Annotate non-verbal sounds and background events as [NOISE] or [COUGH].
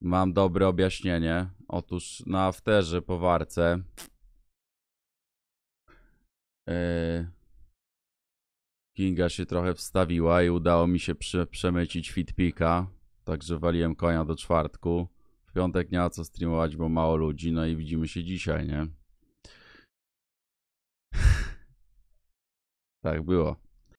Mam dobre objaśnienie. Otóż na afterze po warce. E, Kinga się trochę wstawiła i udało mi się przemycić fitpika. Także waliłem konia do czwartku. W piątek nie ma co streamować, bo mało ludzi. No i widzimy się dzisiaj, nie? [LAUGHS] tak było.